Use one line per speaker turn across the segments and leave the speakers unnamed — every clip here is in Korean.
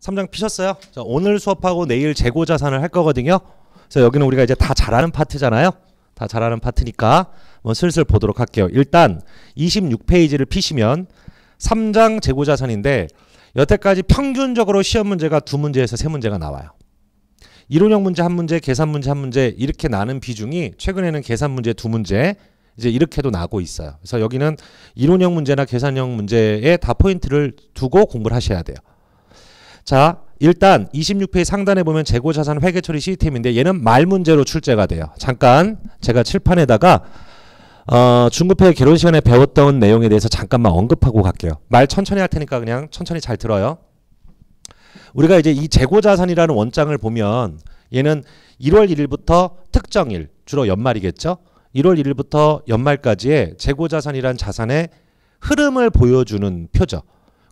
3장 피셨어요? 자, 오늘 수업하고 내일 재고 자산을 할 거거든요. 그래서 여기는 우리가 이제 다 잘하는 파트잖아요. 다 잘하는 파트니까 뭐 슬슬 보도록 할게요. 일단 26페이지를 피시면 3장 재고 자산인데 여태까지 평균적으로 시험 문제가 두 문제에서 세 문제가 나와요. 이론형 문제 한 문제, 계산 문제 한 문제 이렇게 나는 비중이 최근에는 계산 문제 두 문제 이제 이렇게도 나고 있어요. 그래서 여기는 이론형 문제나 계산형 문제에 다 포인트를 두고 공부를 하셔야 돼요. 자, 일단 26페이지 상단에 보면 재고자산 회계처리 시스템인데 얘는 말 문제로 출제가 돼요. 잠깐 제가 칠판에다가 어, 중급회 개론 시간에 배웠던 내용에 대해서 잠깐만 언급하고 갈게요. 말 천천히 할 테니까 그냥 천천히 잘 들어요. 우리가 이제 이 재고자산이라는 원장을 보면 얘는 1월 1일부터 특정일, 주로 연말이겠죠? 1월 1일부터 연말까지의 재고자산이란 자산의 흐름을 보여주는 표죠.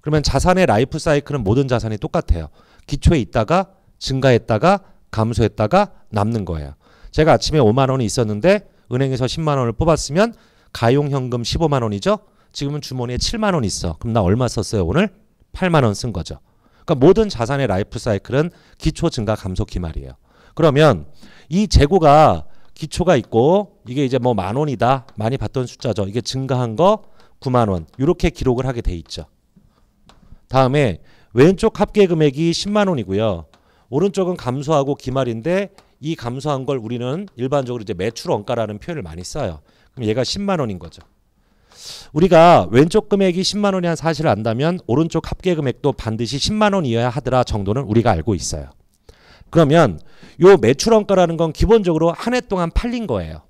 그러면 자산의 라이프 사이클은 모든 자산이 똑같아요. 기초에 있다가 증가했다가 감소했다가 남는 거예요. 제가 아침에 5만 원이 있었는데 은행에서 10만 원을 뽑았으면 가용 현금 15만 원이죠. 지금은 주머니에 7만 원 있어. 그럼 나 얼마 썼어요 오늘? 8만 원 쓴 거죠. 그러니까 모든 자산의 라이프 사이클은 기초 증가 감소 기말이에요. 그러면 이 재고가 기초가 있고 이게 이제 뭐 만 원이다 많이 봤던 숫자죠. 이게 증가한 거 9만 원 이렇게 기록을 하게 돼 있죠. 다음에 왼쪽 합계 금액이 10만 원이고요. 오른쪽은 감소하고 기말인데 이 감소한 걸 우리는 일반적으로 이제 매출 원가라는 표현을 많이 써요. 그럼 얘가 10만 원인 거죠. 우리가 왼쪽 금액이 10만 원이란 사실을 안다면 오른쪽 합계 금액도 반드시 10만 원이어야 하더라 정도는 우리가 알고 있어요. 그러면 요 매출 원가라는 건 기본적으로 한 해 동안 팔린 거예요.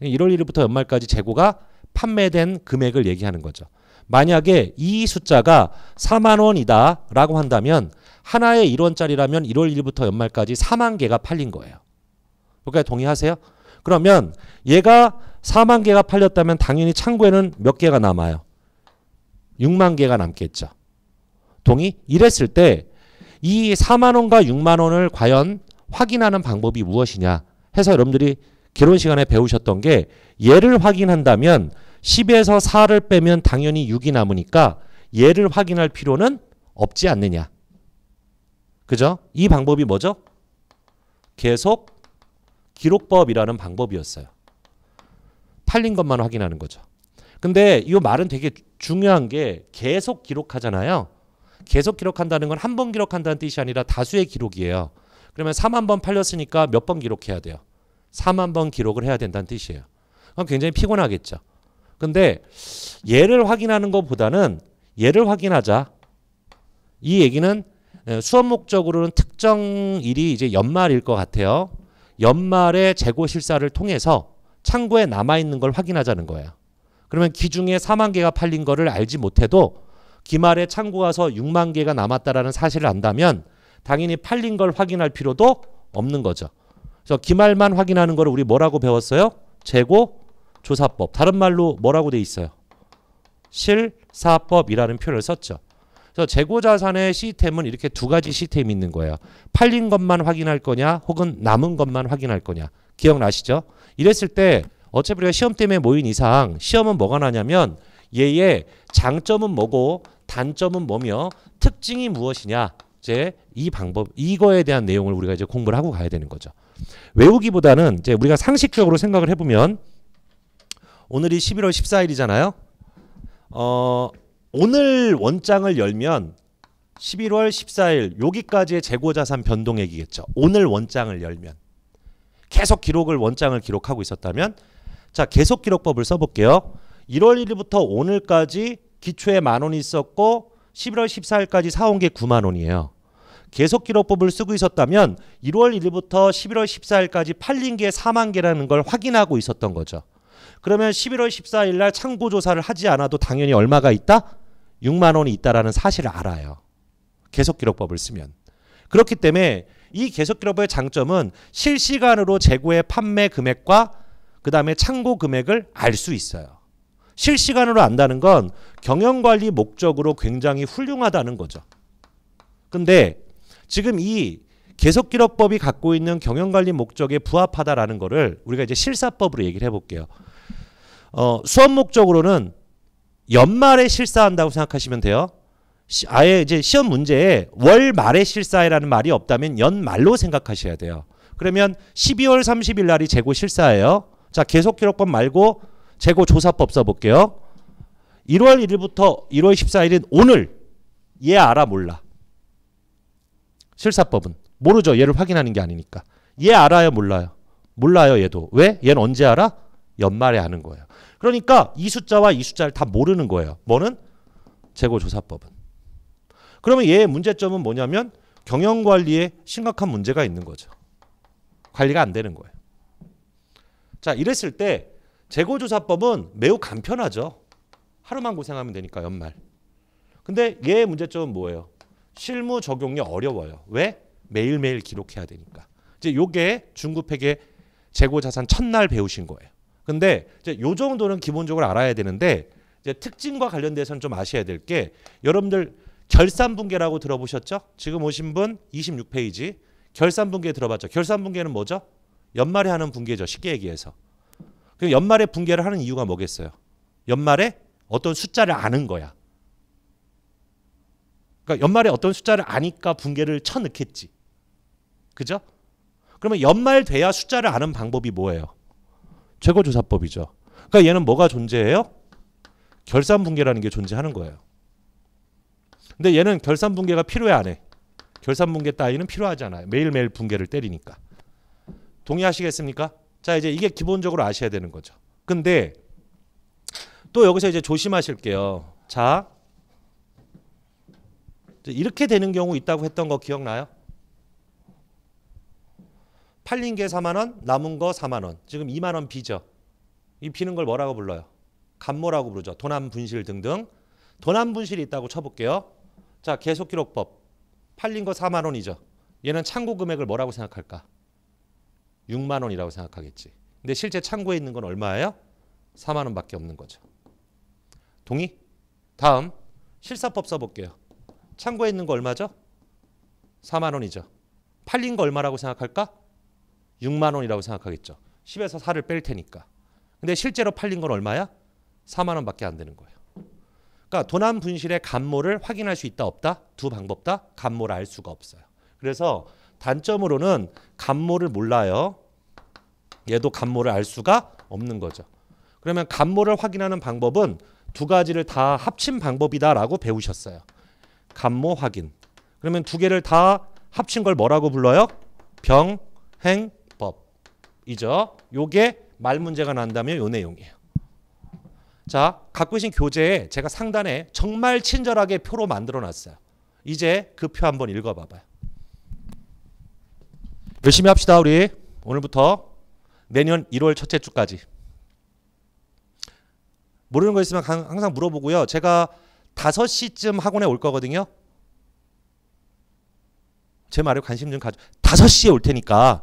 1월 1일부터 연말까지 재고가 판매된 금액을 얘기하는 거죠. 만약에 이 숫자가 4만 원이다 라고 한다면 하나의 1원짜리라면 1월 1일부터 연말까지 4만 개가 팔린 거예요. 그러니까 동의하세요? 그러면 얘가 4만 개가 팔렸다면 당연히 창고에는 몇 개가 남아요? 6만 개가 남겠죠. 동의? 이랬을 때 이 4만 원과 6만 원을 과연 확인하는 방법이 무엇이냐 해서 여러분들이 결혼 시간에 배우셨던 게 얘를 확인한다면 10에서 4를 빼면 당연히 6이 남으니까 얘를 확인할 필요는 없지 않느냐. 그죠? 이 방법이 뭐죠? 계속 기록법이라는 방법이었어요. 팔린 것만 확인하는 거죠. 근데 이 말은 되게 중요한 게 계속 기록하잖아요. 계속 기록한다는 건 한 번 기록한다는 뜻이 아니라 다수의 기록이에요. 그러면 3만번 팔렸으니까 몇 번 기록해야 돼요? 3만번 기록을 해야 된다는 뜻이에요. 그럼 굉장히 피곤하겠죠. 근데 얘를 확인하는 것보다는 얘를 확인하자. 이 얘기는 수업 목적으로는 특정 일이 이제 연말일 것 같아요. 연말에 재고 실사를 통해서 창고에 남아 있는 걸 확인하자는 거예요. 그러면 기중에 4만 개가 팔린 거를 알지 못해도 기말에 창고 가서 6만 개가 남았다라는 사실을 안다면 당연히 팔린 걸 확인할 필요도 없는 거죠. 그래서 기말만 확인하는 거를 우리 뭐라고 배웠어요? 재고 조사법 다른 말로 뭐라고 돼 있어요? 실사법이라는 표현을 썼죠. 그래서 재고자산의 시스템은 이렇게 두 가지 시스템이 있는 거예요. 팔린 것만 확인할 거냐 혹은 남은 것만 확인할 거냐 기억나시죠? 이랬을 때 어차피 우리가 시험 때문에 모인 이상 시험은 뭐가 나냐면 얘의 장점은 뭐고 단점은 뭐며 특징이 무엇이냐 이제 이 방법 이거에 대한 내용을 우리가 이제 공부를 하고 가야 되는 거죠. 외우기보다는 이제 우리가 상식적으로 생각을 해보면 오늘이 11월 14일이잖아요. 어, 오늘 원장을 열면 11월 14일 여기까지의 재고자산 변동액이겠죠. 오늘 원장을 열면 계속 기록을 원장을 기록하고 있었다면 자 계속 기록법을 써볼게요. 1월 1일부터 오늘까지 기초에 만 원이 있었고 11월 14일까지 사온 게 9만 원이에요. 계속 기록법을 쓰고 있었다면 1월 1일부터 11월 14일까지 팔린 게 4만 개라는 걸 확인하고 있었던 거죠. 그러면 11월 14일 날 창고 조사를 하지 않아도 당연히 얼마가 있다? 6만 원이 있다라는 사실을 알아요. 계속 기록법을 쓰면. 그렇기 때문에 이 계속 기록법의 장점은 실시간으로 재고의 판매 금액과 그다음에 창고 금액을 알 수 있어요. 실시간으로 안다는 건 경영 관리 목적으로 굉장히 훌륭하다는 거죠. 근데 지금 이 계속기록법이 갖고 있는 경영관리 목적에 부합하다라는 거를 우리가 이제 실사법으로 얘기를 해볼게요. 어, 수업 목적으로는 연말에 실사한다고 생각하시면 돼요. 아예 이제 시험 문제에 월말에 실사해라는 말이 없다면 연말로 생각하셔야 돼요. 그러면 12월 30일 날이 재고 실사예요. 자, 계속 기록법 말고 재고 조사법 써볼게요. 1월 1일부터 1월 14일인 오늘 얘 알아 몰라. 실사법은 모르죠. 얘를 확인하는 게 아니니까. 얘 알아요 몰라요. 몰라요 얘도. 왜? 얘는 언제 알아? 연말에 아는 거예요. 그러니까 이 숫자와 이 숫자를 다 모르는 거예요. 뭐는 재고조사법은. 그러면 얘의 문제점은 뭐냐면 경영관리에 심각한 문제가 있는 거죠. 관리가 안 되는 거예요. 자 이랬을 때 재고조사법은 매우 간편하죠. 하루만 고생하면 되니까 연말. 근데 얘의 문제점은 뭐예요? 실무 적용이 어려워요. 왜? 매일매일 기록해야 되니까. 이제 요게 중급회계 재고자산 첫날 배우신 거예요. 근데 이제 요 정도는 기본적으로 알아야 되는데 이제 특징과 관련돼서는 좀 아셔야 될 게 여러분들 결산 분계라고 들어보셨죠? 지금 오신 분 26페이지 결산 분계 들어봤죠? 결산 분계는 뭐죠? 연말에 하는 분계죠. 쉽게 얘기해서. 그럼 연말에 분계를 하는 이유가 뭐겠어요? 연말에 어떤 숫자를 아는 거야. 그러니까 연말에 어떤 숫자를 아니까 분계를 쳐넣겠지. 그죠? 그러면 연말 돼야 숫자를 아는 방법이 뭐예요? 최고조사법이죠. 그러니까 얘는 뭐가 존재해요? 결산붕괴라는게 존재하는 거예요. 근데 얘는 결산붕괴가 필요해 안 해. 결산붕괴 따위는 필요하지 않아요. 매일매일 붕괴를 때리니까. 동의하시겠습니까? 자 이제 이게 기본적으로 아셔야 되는 거죠. 근데 또 여기서 이제 조심하실게요. 자 이렇게 되는 경우 있다고 했던 거 기억나요? 팔린 게 4만 원, 남은 거 4만 원. 지금 2만 원 비죠. 이 비는 걸 뭐라고 불러요? 간모라고 부르죠. 도난 분실 등등. 도난 분실이 있다고 쳐볼게요. 자, 계속 기록법. 팔린 거 4만 원이죠. 얘는 창고 금액을 뭐라고 생각할까? 6만 원이라고 생각하겠지. 근데 실제 창고에 있는 건 얼마예요? 4만 원밖에 없는 거죠. 동의? 다음 실사법 써볼게요. 창고에 있는 거 얼마죠? 4만 원이죠. 팔린 거 얼마라고 생각할까? 6만 원이라고 생각하겠죠. 10에서 4를 뺄 테니까. 근데 실제로 팔린 건 얼마야? 4만 원밖에 안 되는 거예요. 그러니까 도난 분실의 간모를 확인할 수 있다 없다 두 방법 다간모를알 수가 없어요. 그래서 단점으로는 간모를 몰라요. 얘도 간모를알 수가 없는 거죠. 그러면 간모를 확인하는 방법은 두 가지를 다 합친 방법이다라고 배우셨어요. 간모 확인. 그러면 두 개를 다 합친 걸 뭐라고 불러요? 병행 이죠. 요게 말 문제가 난다면 요 내용이에요. 자, 갖고 계신 교재에 제가 상단에 정말 친절하게 표로 만들어 놨어요. 이제 그 표 한번 읽어 봐봐요. 열심히 합시다, 우리. 오늘부터 내년 1월 첫째 주까지. 모르는 거 있으면 항상 물어보고요. 제가 5시쯤 학원에 올 거거든요. 제 말에 관심 좀 가져. 5시에 올 테니까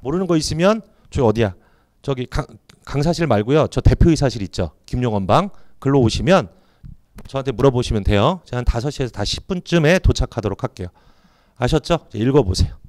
모르는 거 있으면 저기 어디야? 저기 강, 강사실 말고요. 저 대표이사실 있죠. 김용원 방. 글로 오시면 저한테 물어보시면 돼요. 제가 한 5시에서 다 10분쯤에 도착하도록 할게요. 아셨죠? 읽어보세요.